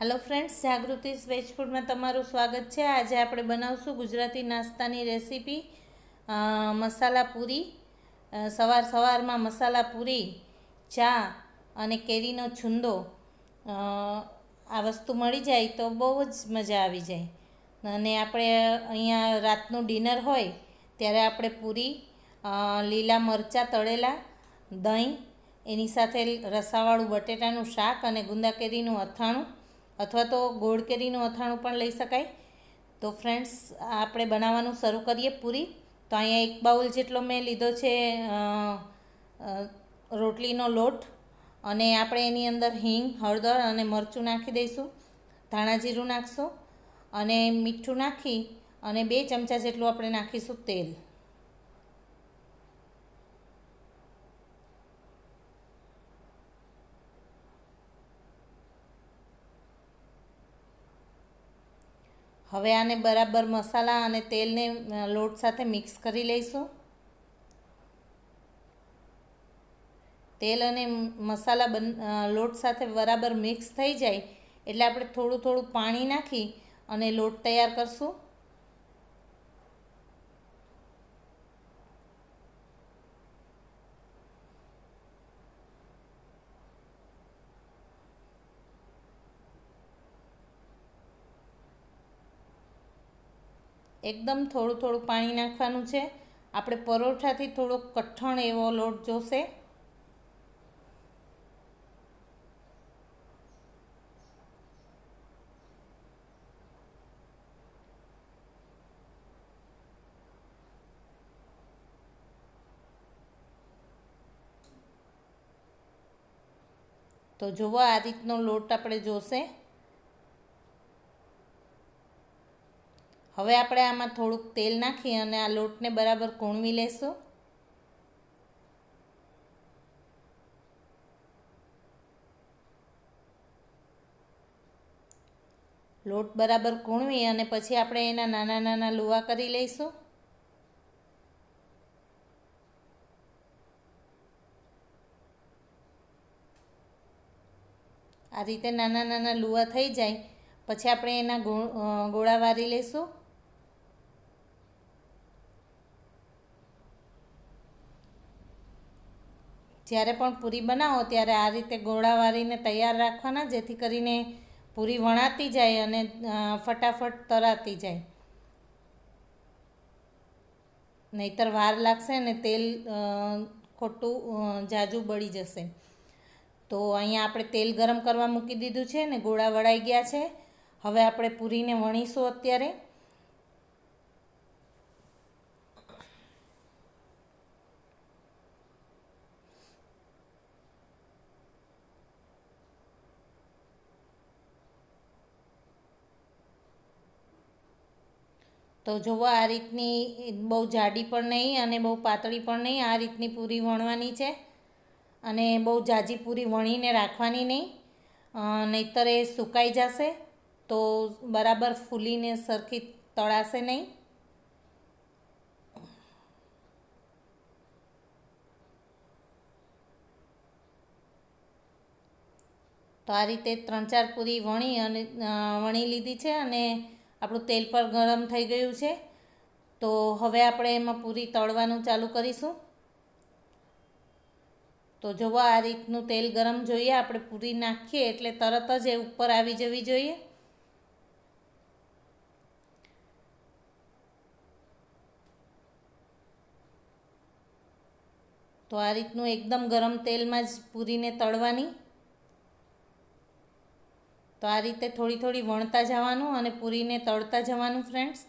hello friends જાગૃતિ veg ફૂડમાં તમારું સ્વાગત છે આજે આપણે બનાવશું ગુજરાતી નાસ્તાની રેસીપી મસાલા પૂરી સવાર સવારમાં મસાલા પૂરી ચા અને કેરીનો છુંદો આ વસ્તુ મળી જાય તો બહુ જ મજા આવી જાય અને આપણે અહીંયા રાતનું ડિનર હોય ત્યારે આપણે પૂરી લીલા મરચાં તળેલા દહીં એની સાથે રસાવાળું બટેટાનું શાક અને ગુંદા કેરીનું અથાણું અથવા તો ગોળ કેરીનું અથાણું પણ લઈ શકાય તો ફ્રેન્ડ્સ આપણે બનાવવાનું શરૂ કરીએ પૂરી તો અહીંયા એક બાઉલ જેટલો મેં લીધો છે રોટલીનો લોટ અને આપણે એની અંદર હિંગ હળદર અને મરચું નાખી દઈશું ધાણાજીરું જીરું નાખશું અને મીઠું નાખી અને બે ચમચા જેટલું આપણે નાખીશું તેલ હવે આને બરાબર મસાલા અને તેલને લોટ સાથે મિક્સ કરી લઈશું તેલ અને મસાલા બન લોટ સાથે બરાબર મિક્સ થઈ જાય એટલે આપણે થોડું થોડું પાણી નાખી અને લોટ તૈયાર કરશું એકદમ થોડું થોડું પાણી નાખવાનું છે આપણે પરોઠાથી થોડો કઠણ એવો લોટ જોશે તો જોવા આ રીતનો લોટ આપણે જોશે હવે આપણે આમાં થોડુંક તેલ નાખી અને આ લોટને બરાબર કૂણવી લેશું લોટ બરાબર કૂણવી અને પછી આપણે એના નાના નાના લુવા કરી લઈશું આ રીતે નાના નાના લુવા થઈ જાય પછી આપણે એના ગોળા વારી લઈશું જ્યારે પણ પૂરી બનાવો ત્યારે આ રીતે ગોળા વાળીને તૈયાર રાખવાના જેથી કરીને પૂરી વણાતી જાય અને ફટાફટ તરાતી જાય નહીતર વાર લાગશે અને તેલ ખોટું જાજુ બળી જશે તો અહીંયા આપણે તેલ ગરમ કરવા મૂકી દીધું છે ને ગોળા વળાઈ ગયા છે હવે આપણે પૂરીને વણીશું અત્યારે તો જુઓ આ રીતની બહુ જાડી પણ નહીં અને બહુ પાતળી પણ નહીં આ રીતની પૂરી વણવાની છે અને બહુ જાજી પૂરી વણીને રાખવાની નહીં નહીતર એ સુકાઈ જશે તો બરાબર ફૂલીને સરખી તળાશે નહીં તો આ રીતે ત્રણ ચાર પૂરી વણી અને વણી લીધી છે અને આપણું તેલ પણ ગરમ થઈ ગયું છે તો હવે આપણે એમાં પૂરી તળવાનું ચાલુ કરીશું તો જોવો આ રીતનું તેલ ગરમ જોઈએ આપણે પૂરી નાખીએ એટલે તરત જ એ ઉપર આવી જવી જોઈએ તો આ રીતનું એકદમ ગરમ તેલમાં જ પૂરીને તળવાની તો આ રીતે થોડી થોડી વણતા જવાનું અને પૂરીને તળતા જવાનું ફ્રેન્ડ્સ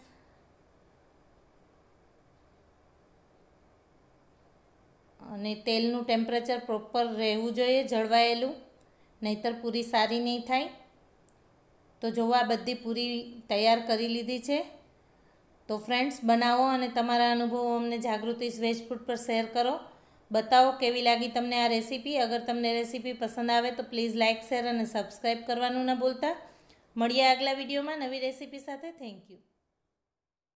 અને તેલનું ટેમ્પરેચર પ્રોપર રહેવું જોઈએ જળવાયેલું નહીતર પૂરી સારી નહીં થાય તો જો આ બધી પૂરી તૈયાર કરી લીધી છે તો ફ્રેન્ડ્સ બનાવો અને તમારા અનુભવો અમને જાગૃતિ વેજ ફૂડ પર શેર કરો બતાવો કેવી લાગી તમને આ રેસીપી અગર તમને રેસીપી પસંદ આવે તો પ્લીઝ લાઇક શેર અને સબસ્ક્રાઈબ કરવાનું ન ભૂલતા મળીએ આગલા વિડીયોમાં નવી રેસીપી સાથે થેન્ક યુ